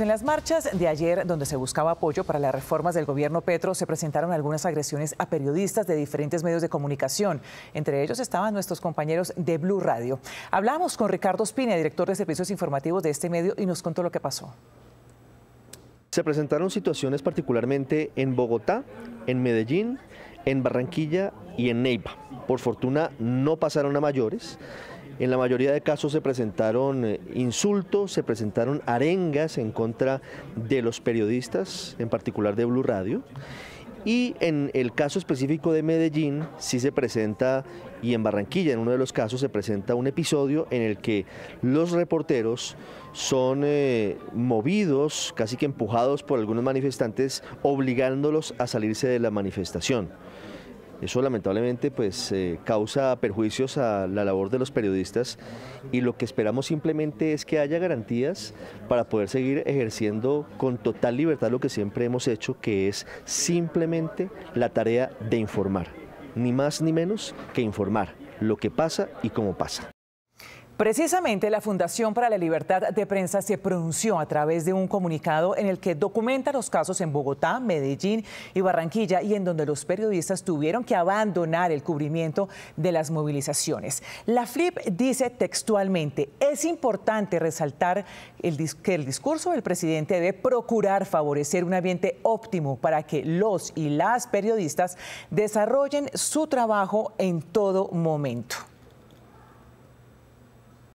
En las marchas de ayer, donde se buscaba apoyo para las reformas del gobierno Petro, se presentaron algunas agresiones a periodistas de diferentes medios de comunicación. Entre ellos estaban nuestros compañeros de Blue Radio. Hablamos con Ricardo Espina, director de servicios informativos de este medio, y nos contó lo que pasó. Se presentaron situaciones particularmente en Bogotá, en Medellín, en Barranquilla y en Neiva. Por fortuna no pasaron a mayores en la mayoría de casos se presentaron eh, insultos, se presentaron arengas en contra de los periodistas, en particular de Blue Radio. Y en el caso específico de Medellín, sí se presenta, y en Barranquilla, en uno de los casos, se presenta un episodio en el que los reporteros son eh, movidos, casi que empujados por algunos manifestantes, obligándolos a salirse de la manifestación. Eso lamentablemente pues, eh, causa perjuicios a la labor de los periodistas y lo que esperamos simplemente es que haya garantías para poder seguir ejerciendo con total libertad lo que siempre hemos hecho, que es simplemente la tarea de informar, ni más ni menos que informar lo que pasa y cómo pasa. Precisamente la Fundación para la Libertad de Prensa se pronunció a través de un comunicado en el que documenta los casos en Bogotá, Medellín y Barranquilla y en donde los periodistas tuvieron que abandonar el cubrimiento de las movilizaciones. La FLIP dice textualmente, es importante resaltar que el discurso del presidente debe procurar favorecer un ambiente óptimo para que los y las periodistas desarrollen su trabajo en todo momento.